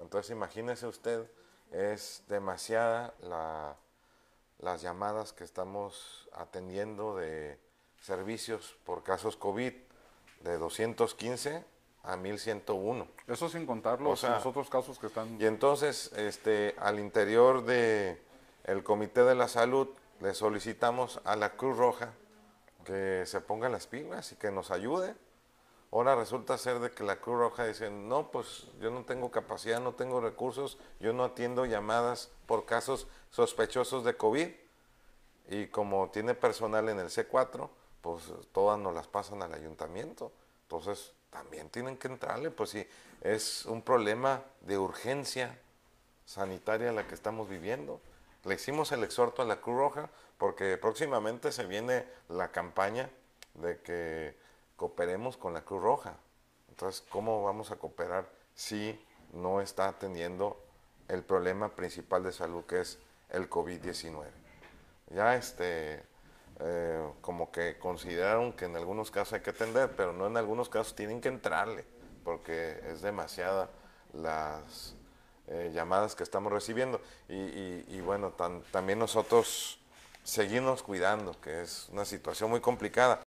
Entonces imagínese usted, es demasiada la, las llamadas que estamos atendiendo de servicios por casos COVID de 215 a 1101. Eso sin contar los, otros casos que están. Y entonces, este, al interior de el Comité de la Salud, le solicitamos a la Cruz Roja que se ponga las pilas y que nos ayude. Ahora resulta ser de que la Cruz Roja dice, no, pues yo no tengo capacidad, no tengo recursos, yo no atiendo llamadas por casos sospechosos de COVID. Y como tiene personal en el C4, pues todas nos las pasan al ayuntamiento. Entonces, también tienen que entrarle, pues sí, es un problema de urgencia sanitaria la que estamos viviendo. Le hicimos el exhorto a la Cruz Roja porque próximamente se viene la campaña de que cooperemos con la Cruz Roja. Entonces, ¿cómo vamos a cooperar si no está atendiendo el problema principal de salud que es el COVID-19? Ya este, eh, como que consideraron que en algunos casos hay que atender, pero no en algunos casos tienen que entrarle, porque es demasiada las eh, llamadas que estamos recibiendo. Y, bueno, también nosotros seguimos cuidando, que es una situación muy complicada.